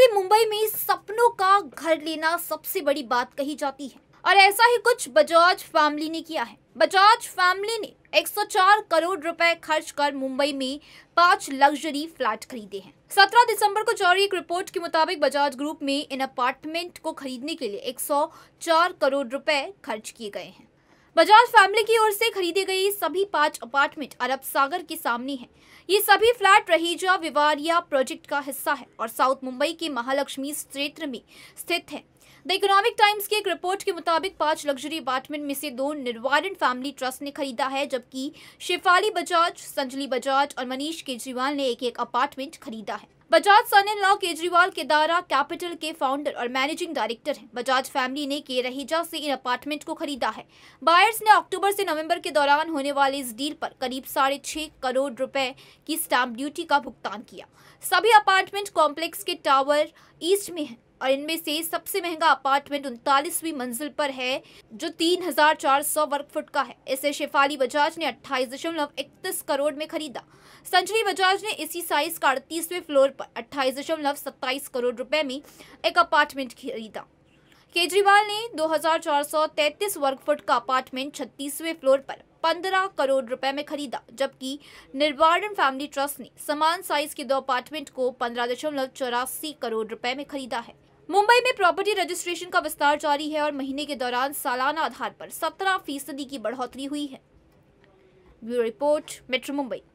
पूरे मुंबई में सपनों का घर लेना सबसे बड़ी बात कही जाती है और ऐसा ही कुछ बजाज फैमिली ने किया है बजाज फैमिली ने 104 करोड़ रुपए खर्च कर मुंबई में पांच लग्जरी फ्लैट खरीदे हैं 17 दिसंबर को जारी एक रिपोर्ट के मुताबिक बजाज ग्रुप में इन अपार्टमेंट को खरीदने के लिए 104 करोड़ रुपए खर्च किए गए हैं बजाज फैमिली की ओर से खरीदी गई सभी पांच अपार्टमेंट अरब सागर के सामने हैं। ये सभी फ्लैट रहीजा विवारिया प्रोजेक्ट का हिस्सा है और साउथ मुंबई के महालक्ष्मी क्षेत्र में स्थित है द इकोनॉमिक टाइम्स की एक रिपोर्ट के मुताबिक पांच लग्जरी अपार्टमेंट में से दो निर्वारण फैमिली ट्रस्ट ने खरीदा है जबकि शिफाली बजाज संजली बजाज और मनीष केजरीवाल ने एक एक अपार्टमेंट खरीदा है Bajaj son in law Kejriwal के दारा कैपिटल के फाउंडर और मैनेजिंग डायरेक्टर हैं बजाज फैमिली ने के रहीजा से इन अपार्टमेंट को खरीदा है बायर्स ने अक्टूबर से नवंबर के दौरान होने वाले इस डील पर करीब साढ़े छह करोड़ रुपए की स्टैंप ड्यूटी का भुगतान किया सभी अपार्टमेंट कॉम्प्लेक्स के टावर ईस्ट में हैं और इनमें से सबसे महंगा अपार्टमेंट उनतालीसवीं मंजिल पर है जो 3,400 वर्ग फुट का है इसे शेफाली बजाज ने अट्ठाईस दशमलव इकतीस करोड़ में खरीदा संजली बजाज ने इसी साइज का अड़तीसवें फ्लोर पर अट्ठाईस दशमलव सत्ताईस करोड़ रुपए में एक अपार्टमेंट खरीदा केजरीवाल ने 2,433 वर्ग फुट का अपार्टमेंट छत्तीसवें फ्लोर पर 15 करोड़ रुपए में खरीदा जबकि निर्वाडन फैमिली ट्रस्ट ने समान साइज के दो अपार्टमेंट को पंद्रह करोड़ रुपए में खरीदा है मुंबई में प्रॉपर्टी रजिस्ट्रेशन का विस्तार जारी है और महीने के दौरान सालाना आधार पर सत्रह फीसदी की बढ़ोतरी हुई है ब्यूरो रिपोर्ट मेट्रो मुंबई